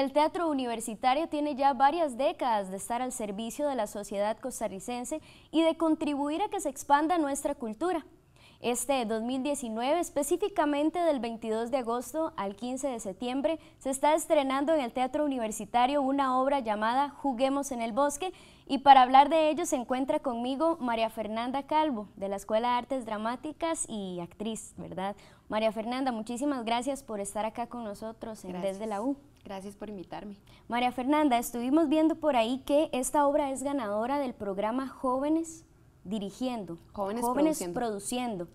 El teatro universitario tiene ya varias décadas de estar al servicio de la sociedad costarricense y de contribuir a que se expanda nuestra cultura. Este 2019, específicamente del 22 de agosto al 15 de septiembre, se está estrenando en el Teatro Universitario una obra llamada Juguemos en el Bosque y para hablar de ello se encuentra conmigo María Fernanda Calvo, de la Escuela de Artes Dramáticas y actriz, ¿verdad? María Fernanda, muchísimas gracias por estar acá con nosotros Desde la U. Gracias por invitarme. María Fernanda, estuvimos viendo por ahí que esta obra es ganadora del programa Jóvenes Dirigiendo. Jóvenes, produciendo.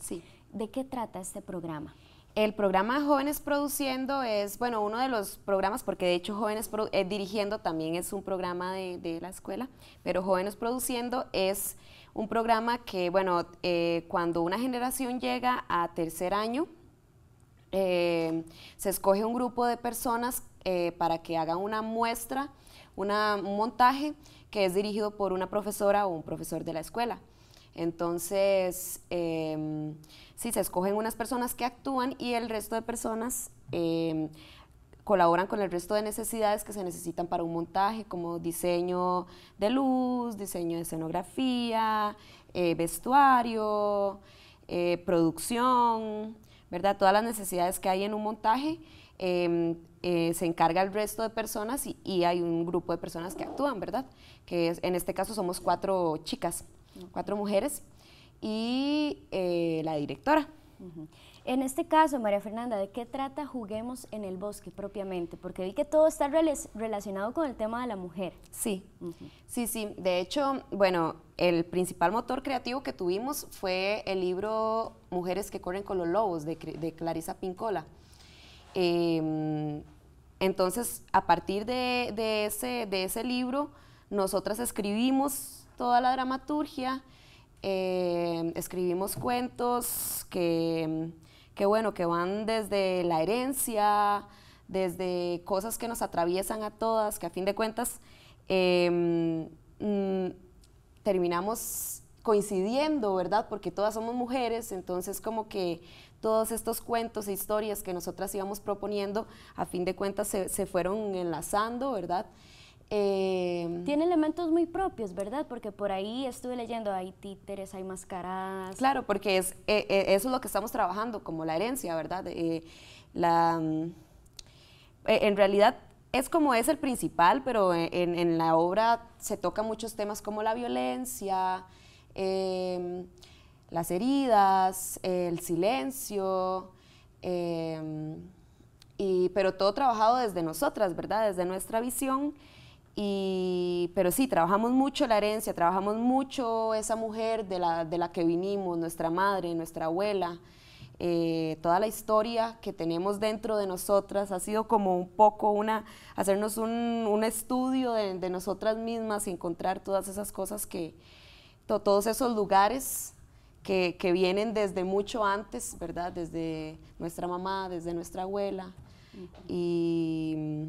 ¿De qué trata este programa? El programa Jóvenes Produciendo es, bueno, uno de los programas, porque de hecho Jóvenes eh, Dirigiendo también es un programa de, la escuela, pero Jóvenes Produciendo es un programa que, bueno, eh, cuando una generación llega a tercer año, eh, se escoge un grupo de personas eh, para que hagan una muestra, un montaje que es dirigido por una profesora o un profesor de la escuela. Entonces, em, sí, se escogen unas personas que actúan y el resto de personas em, colaboran con el resto de necesidades que se necesitan para un montaje, como diseño de luz, diseño de escenografía, eh, vestuario, eh, producción, ¿verdad? Todas las necesidades que hay en un montaje em, eh, se encarga el resto de personas y, hay un grupo de personas que actúan, ¿verdad? Que en este caso somos cuatro chicas, cuatro mujeres y eh, la directora. En este caso, María Fernanda, ¿de qué trata Juguemos en el Bosque propiamente? Porque vi que todo está relacionado con el tema de la mujer. Sí, sí, sí. De hecho, bueno, el principal motor creativo que tuvimos fue el libro Mujeres que corren con los lobos de, de Clarisa Pincola. Em, entonces, a partir de, de ese libro, nosotras escribimos toda la dramaturgia, Em, escribimos cuentos que, bueno, que van desde la herencia, desde cosas que nos atraviesan a todas, que a fin de cuentas em, mm, terminamos coincidiendo, ¿verdad? Porque todas somos mujeres, entonces como que todos estos cuentos e historias que nosotras íbamos proponiendo, a fin de cuentas se, se fueron enlazando, ¿verdad? Em, Tiene elementos muy propios, ¿verdad? Porque por ahí estuve leyendo, hay títeres, hay máscaras. Claro, porque eh, eh, eso es lo que estamos trabajando, como la herencia, ¿verdad? Eh, mm, en realidad es como es el principal, pero en, la obra se tocan muchos temas como la violencia, em, las heridas, el silencio. Em, y, pero todo trabajado desde nosotras, ¿verdad? Desde nuestra visión y, pero sí, trabajamos mucho la herencia, trabajamos mucho esa mujer de la, de la que vinimos, nuestra madre, nuestra abuela, eh, toda la historia que tenemos dentro de nosotras ha sido como un poco una, hacernos un, un estudio de, nosotras mismas encontrar todas esas cosas que, todos esos lugares que, que, vienen desde mucho antes, ¿verdad? Desde nuestra mamá, desde nuestra abuela. Y mm,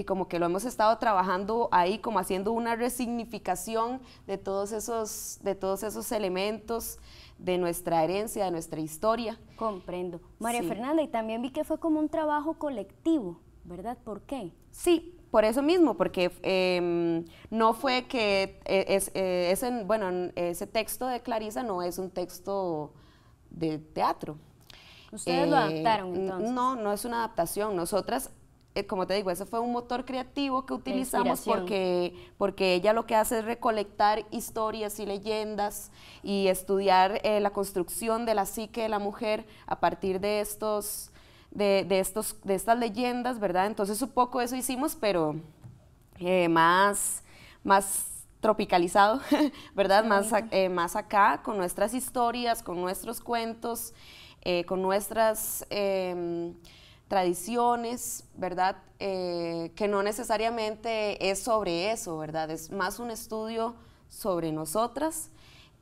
y como que lo hemos estado trabajando ahí, como haciendo una resignificación de todos esos, de todos esos elementos de nuestra herencia, de nuestra historia. Comprendo. María Fernanda, y también vi que fue como un trabajo colectivo, ¿verdad? ¿Por qué? Sí, por eso mismo, porque em, no fue que e, es, e, bueno, ese texto de Clarisa no es un texto de teatro. ¿Ustedes lo eh, adaptaron entonces? No, no es una adaptación. Nosotras eh, como te digo, ese fue un motor creativo que utilizamos porque, porque ella lo que hace es recolectar historias y leyendas y estudiar eh, la construcción de la psique de la mujer a partir de estos, de, de estos, de estas leyendas, ¿verdad? Entonces un poco eso hicimos, pero eh, más, más tropicalizado, ¿verdad? Más, más acá, con nuestras historias, con nuestros cuentos, con nuestras em, tradiciones, ¿verdad? Eh, que no necesariamente es sobre eso, ¿verdad? Es más un estudio sobre nosotras.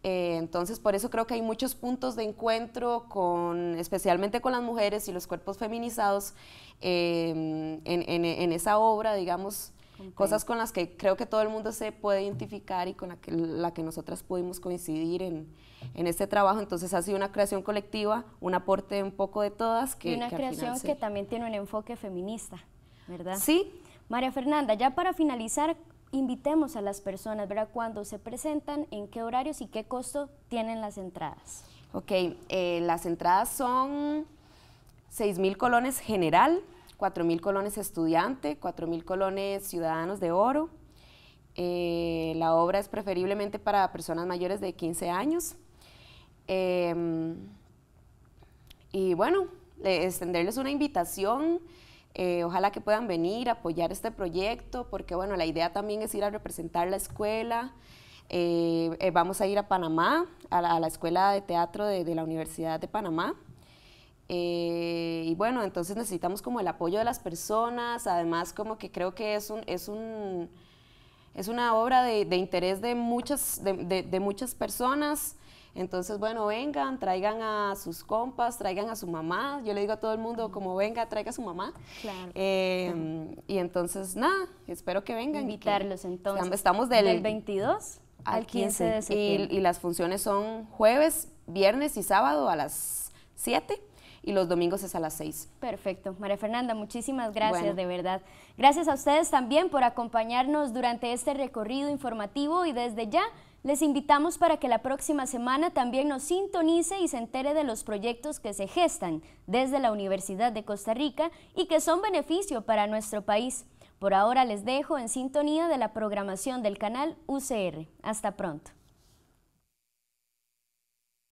Eh, entonces, por eso creo que hay muchos puntos de encuentro, con, especialmente con las mujeres y los cuerpos feminizados, eh, en, esa obra, digamos, Cosas con las que creo que todo el mundo se puede identificar y con la que, nosotras pudimos coincidir en, en este trabajo. Entonces ha sido una creación colectiva, un aporte un poco de todas. Que, y una creación que también tiene un enfoque feminista, ¿verdad? Sí. María Fernanda, ya para finalizar, invitemos a las personas, ¿verdad? Cuando se presentan, en qué horarios y qué costo tienen las entradas. Ok, eh, las entradas son 6000 colones general, 4.000 colones estudiante, 4.000 colones ciudadanos de oro. Eh, la obra es preferiblemente para personas mayores de 15 años. Em, y bueno, eh, extenderles una invitación. Eh, ojalá que puedan venir, a apoyar este proyecto, porque bueno, la idea también es ir a representar la escuela. vamos a ir a Panamá, a la, Escuela de Teatro de, la Universidad de Panamá. Eh, y bueno, entonces necesitamos como el apoyo de las personas, además como que creo que es un... Es un es una obra de, de interés de muchas, de, muchas personas. Entonces, bueno, vengan, traigan a sus compas, traigan a su mamá. Yo le digo a todo el mundo, como venga, traiga a su mamá. Em, y entonces, nada, espero que vengan. Invitarlos entonces. Estamos del, 22 al, 15, de septiembre. Y, y, las funciones son jueves, viernes y sábado a las 7 y los domingos es a las 6. Perfecto. María Fernanda, muchísimas gracias, de verdad. Gracias a ustedes también por acompañarnos durante este recorrido informativo y desde ya les invitamos para que la próxima semana también nos sintonice y se entere de los proyectos que se gestan desde la Universidad de Costa Rica y que son beneficio para nuestro país. Por ahora les dejo en sintonía de la programación del canal UCR. Hasta pronto.